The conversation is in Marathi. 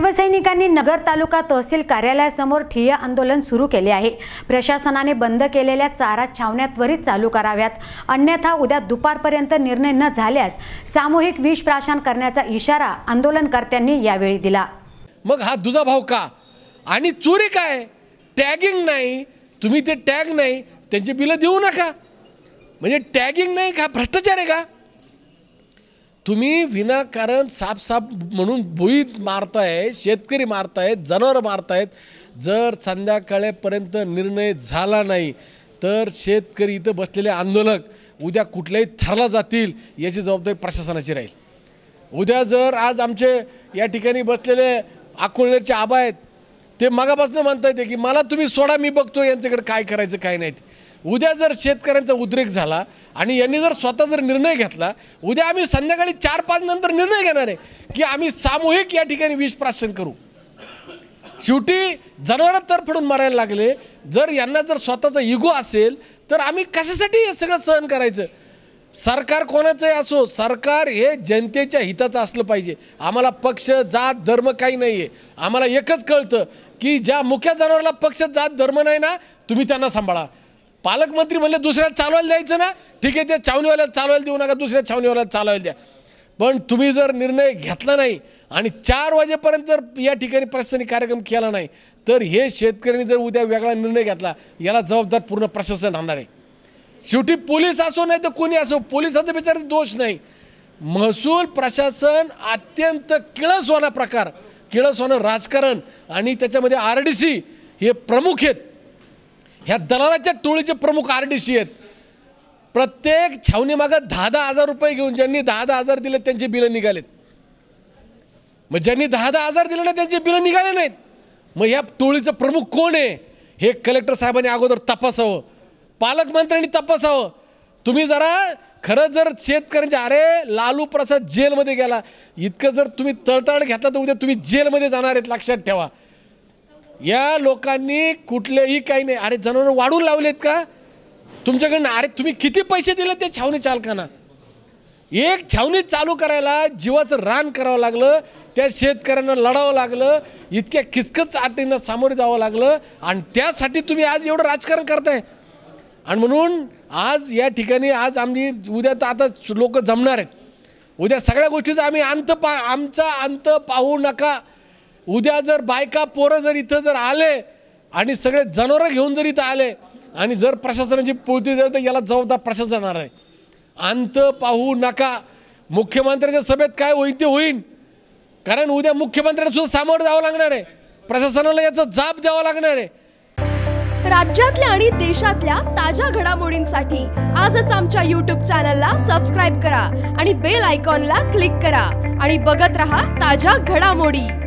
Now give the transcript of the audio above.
शिवसैनिकांनी नगर तालुका तहसील कार्यालयासमोर ठिय्या आंदोलन सुरू केले आहे प्रशासनाने बंद केलेल्या चारा छावण्या त्वरित चालू कराव्यात अन्यथा उद्या दुपारपर्यंत निर्णय न झाल्यास सामूहिक विष प्राशन करण्याचा इशारा आंदोलनकर्त्यांनी यावेळी दिला मग हा दुजा भाव का आणि चोरी काय टॅगिंग नाही तुम्ही ते टॅग नाही त्यांची बिलं देऊ नका म्हणजे टॅगिंग नाही का भ्रष्टाचार आहे का तुम्ही विनाकारण सापसाप म्हणून भुईत मारताय शेतकरी मारतायत जनावर मारतायत जर संध्याकाळपर्यंत निर्णय झाला नाही तर शेतकरी इथं बसलेले आंदोलक उद्या कुठल्याही थरला जातील याची जबाबदारी प्रशासनाची राहील उद्या जर आज आमचे या ठिकाणी बसलेले अकोलनेरचे आबा आहेत ते मागापासून येते की मला तुम्ही सोडा मी बघतो यांच्याकडे काय करायचं काय नाही उद्या जर शेतकऱ्यांचा उद्रेक झाला आणि यांनी जर स्वतः जर निर्णय घेतला उद्या आम्ही संध्याकाळी चार पाच नंतर निर्णय घेणार आहे की आम्ही सामूहिक या ठिकाणी विष प्राशन करू शेवटी तर तरफडून मारायला लागले जर यांना जर स्वतःचा इगो असेल तर आम्ही कशासाठी हे सगळं सहन करायचं सरकार कोणाचंही असो सरकार हे जनतेच्या हिताचं असलं पाहिजे आम्हाला पक्ष जात धर्म काही नाही आहे आम्हाला एकच कळतं की ज्या मुख्या जनावरला पक्ष जात धर्म नाही ना तुम्ही त्यांना सांभाळा पालकमंत्री म्हणले दुसऱ्याला चालवायला द्यायचं ना ठीक आहे त्या छावणीवाल्याला चालवायला देऊ नका दुसऱ्या छावणीवाल्याला चालवायला द्या पण तुम्ही जर निर्णय घेतला नाही आणि चार वाजेपर्यंत जर या ठिकाणी प्रशासनिक कार्यक्रम केला नाही तर हे शेतकऱ्यांनी जर उद्या वेगळा निर्णय घेतला याला जबाबदार पूर्ण प्रशासन राहणार आहे शेवटी पोलीस असो नाही तर कोणी असो पोलिसांचा बिचार दोष नाही महसूल प्रशासन अत्यंत किळसवाना प्रकार किळसवानं राजकारण आणि त्याच्यामध्ये आर डी सी हे प्रमुख आहेत ह्या दलालाच्या टोळीचे प्रमुख आर डी सी आहेत प्रत्येक छावणीमागं दहा दहा हजार रुपये घेऊन ज्यांनी दहा दहा हजार दिले त्यांची बिलं निघालेत मग ज्यांनी दहा दहा हजार दिले ना त्यांची बिलं निघाले नाहीत मग ह्या टोळीचं प्रमुख कोण आहे हे कलेक्टर साहेबांनी अगोदर तपासावं पालकमंत्र्यांनी तपासावं तुम्ही जरा खरं जर शेतकऱ्यांचे अरे लालू प्रसाद जेलमध्ये गेला इतकं जर तुम्ही तळतळ घेतला तर उद्या तुम्ही जेलमध्ये जाणार आहेत लक्षात ठेवा या लोकांनी कुठलेही काही नाही अरे जनावरं वाढून लावलेत का तुमच्याकडनं अरे तुम्ही किती पैसे दिले ते छावणी चालकांना एक छावणी चालू करायला जीवाचं रान करावं लागलं त्या शेतकऱ्यांना लढावं लागलं इतक्या किचकच अटीनं सामोरे जावं लागलं आणि त्यासाठी तुम्ही आज एवढं राजकारण करताय आणि म्हणून आज या ठिकाणी आज आम्ही उद्या तर आता लोक जमणार आहेत उद्या सगळ्या गोष्टीचा आम्ही अंत पा आमचा अंत पाहू नका उद्या जर बायका पोरं जर इथं जर आले आणि सगळे जनावरं घेऊन जर इथं आले आणि जर प्रशासनाची पुळती झाली तर याला जबाबदार प्रशासन जाणार आहे अंत पाहू नका मुख्यमंत्र्यांच्या सभेत काय होईल ते होईल कारण उद्या मुख्यमंत्र्यांना सुद्धा सामोरं जावं लागणार आहे प्रशासनाला याचा जाब द्यावा लागणार आहे राज्यातल्या आणि देशातल्या ताज्या घडामोडींसाठी आजच आमच्या यूट्यूब चॅनलला सबस्क्राईब करा आणि बेल आयकॉनला क्लिक करा आणि बघत रहा ताज्या घडामोडी